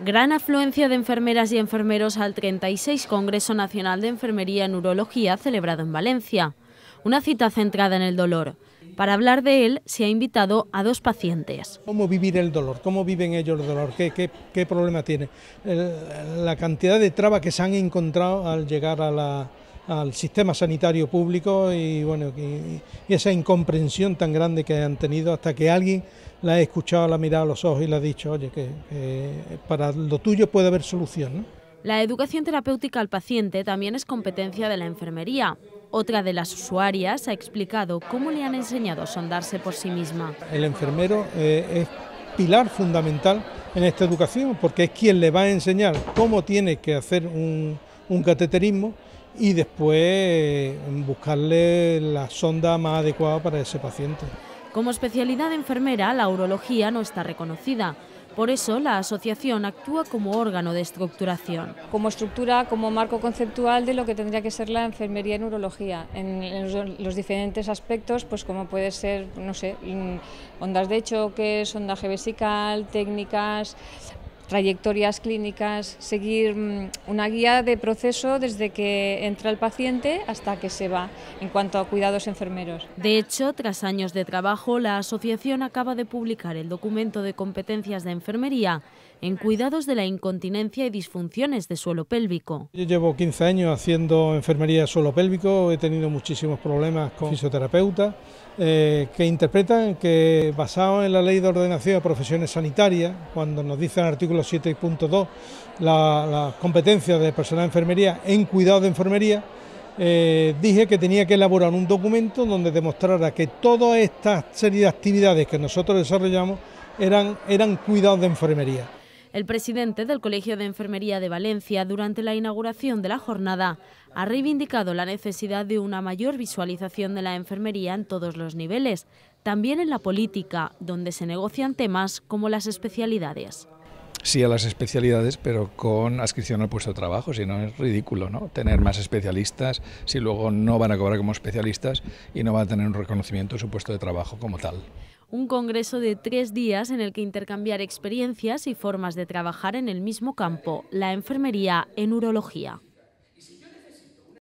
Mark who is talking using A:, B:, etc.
A: Gran afluencia de enfermeras y enfermeros al 36 Congreso Nacional de Enfermería en Urología celebrado en Valencia. Una cita centrada en el dolor. Para hablar de él se ha invitado a dos pacientes.
B: ¿Cómo vivir el dolor? ¿Cómo viven ellos el dolor? ¿Qué, problema tiene? La cantidad de trabas que se han encontrado al llegar a la, al sistema sanitario público y bueno y, esa incomprensión tan grande que han tenido hasta que alguien la ha escuchado, la ha mirado a los ojos y le ha dicho, oye, que, para lo tuyo puede haber solución.
A: La educación terapéutica al paciente también es competencia de la enfermería. Otra de las usuarias ha explicado cómo le han enseñado a sondarse por sí misma.
B: El enfermero eh, es pilar fundamental en esta educación porque es quien le va a enseñar cómo tiene que hacer un, un cateterismo y después mm, buscarle la sonda más adecuada para ese paciente.
A: Como especialidad enfermera, la urología no está reconocida. Por eso la asociación actúa como órgano de estructuración. Como estructura, como marco conceptual de lo que tendría que ser la enfermería en urología, en los, diferentes aspectos, pues como puede ser, no sé, mm, ondas de choque, sondaje vesical, técnicas, trayectorias clínicas, seguir mm, una guía de proceso desde que entra el paciente hasta que se va en cuanto a cuidados enfermeros. De hecho, tras años de trabajo, la asociación acaba de publicar el documento de competencias de enfermería en cuidados de la incontinencia y disfunciones de suelo pélvico.
B: Yo llevo 15 años haciendo enfermería de suelo pélvico, he tenido muchísimos problemas con fisioterapeutas eh, que interpretan que basado en la ley de ordenación de profesiones sanitarias, cuando nos dicen artículo los 7.2 las competencias de personal de enfermería en cuidado de enfermería, eh, dije que tenía que elaborar un documento donde demostrara que toda esta serie de actividades que nosotros desarrollamos eran, eran cuidados de enfermería.
A: El presidente del Colegio de Enfermería de Valencia, durante la inauguración de la jornada, ha reivindicado la necesidad de una mayor visualización de la enfermería en todos los niveles, también en la política, donde se negocian temas como las especialidades
B: sí a las especialidades, pero con adscripción al puesto de trabajo, si no es ridículo, ¿no? Tener más especialistas si luego no van a cobrar como especialistas y no van a tener un reconocimiento de su puesto de trabajo como tal.
A: Un congreso de tres días en el que intercambiar experiencias y formas de trabajar en el mismo campo, la enfermería en urología.